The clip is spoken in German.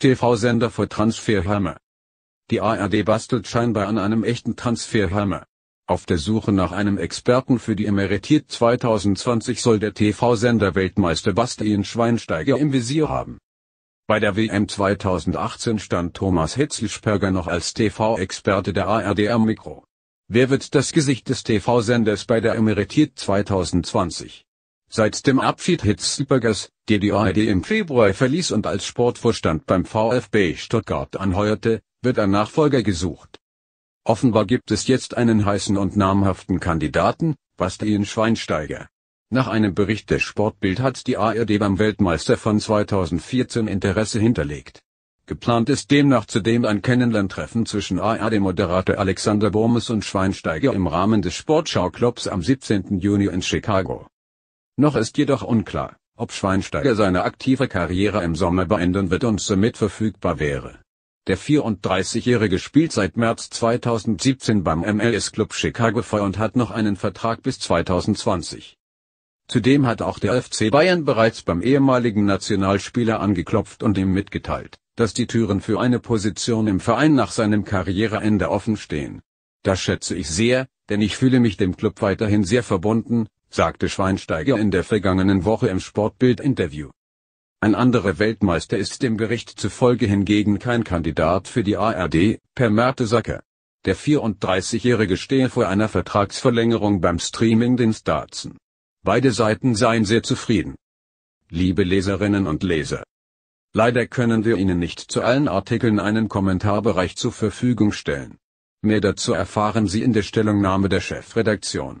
TV-Sender vor Transferhammer. Die ARD bastelt scheinbar an einem echten Transferhammer. Auf der Suche nach einem Experten für die Emeritiert 2020 soll der TV-Sender Weltmeister Bastian Schweinsteiger im Visier haben. Bei der WM 2018 stand Thomas Hitzelsperger noch als TV-Experte der ARD am Mikro. Wer wird das Gesicht des TV-Senders bei der Emeritiert 2020? Seit dem Abschied Hitzlbergers, der die ARD im Februar verließ und als Sportvorstand beim VfB Stuttgart anheuerte, wird ein Nachfolger gesucht. Offenbar gibt es jetzt einen heißen und namhaften Kandidaten, Bastian Schweinsteiger. Nach einem Bericht des Sportbild hat die ARD beim Weltmeister von 2014 Interesse hinterlegt. Geplant ist demnach zudem ein Kennenlerntreffen zwischen ARD-Moderator Alexander Bormes und Schweinsteiger im Rahmen des Sportschauclubs am 17. Juni in Chicago. Noch ist jedoch unklar, ob Schweinsteiger seine aktive Karriere im Sommer beenden wird und somit verfügbar wäre. Der 34-Jährige spielt seit März 2017 beim MLS-Club Chicago Fire und hat noch einen Vertrag bis 2020. Zudem hat auch der FC Bayern bereits beim ehemaligen Nationalspieler angeklopft und ihm mitgeteilt, dass die Türen für eine Position im Verein nach seinem Karriereende offen stehen. Das schätze ich sehr, denn ich fühle mich dem Club weiterhin sehr verbunden, sagte Schweinsteiger in der vergangenen Woche im Sportbild-Interview. Ein anderer Weltmeister ist dem Bericht zufolge hingegen kein Kandidat für die ARD, Per Mertesacker. Der 34-Jährige stehe vor einer Vertragsverlängerung beim Streaming den Datsen. Beide Seiten seien sehr zufrieden. Liebe Leserinnen und Leser. Leider können wir Ihnen nicht zu allen Artikeln einen Kommentarbereich zur Verfügung stellen. Mehr dazu erfahren Sie in der Stellungnahme der Chefredaktion.